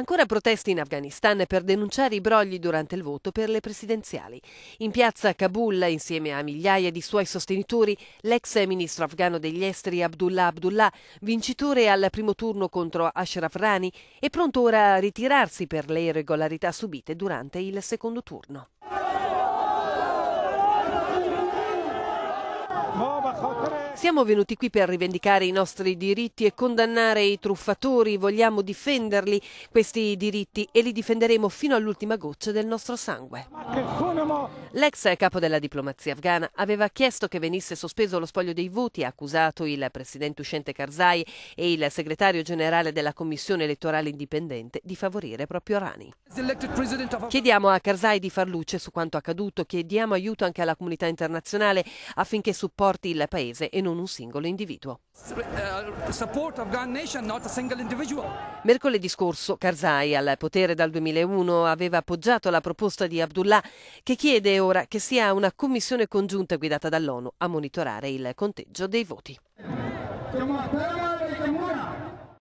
Ancora proteste in Afghanistan per denunciare i brogli durante il voto per le presidenziali. In piazza Kabul, insieme a migliaia di suoi sostenitori, l'ex ministro afghano degli esteri Abdullah Abdullah, vincitore al primo turno contro Ashraf Rani, è pronto ora a ritirarsi per le irregolarità subite durante il secondo turno. Siamo venuti qui per rivendicare i nostri diritti e condannare i truffatori, vogliamo difenderli questi diritti e li difenderemo fino all'ultima goccia del nostro sangue. L'ex capo della diplomazia afghana aveva chiesto che venisse sospeso lo spoglio dei voti, ha accusato il presidente uscente Karzai e il segretario generale della commissione elettorale indipendente di favorire proprio Rani. Chiediamo a Karzai di far luce su quanto accaduto, chiediamo aiuto anche alla comunità internazionale affinché supporti il paese e non non un singolo individuo. Mercoledì scorso Karzai, al potere dal 2001, aveva appoggiato la proposta di Abdullah che chiede ora che sia una commissione congiunta guidata dall'ONU a monitorare il conteggio dei voti.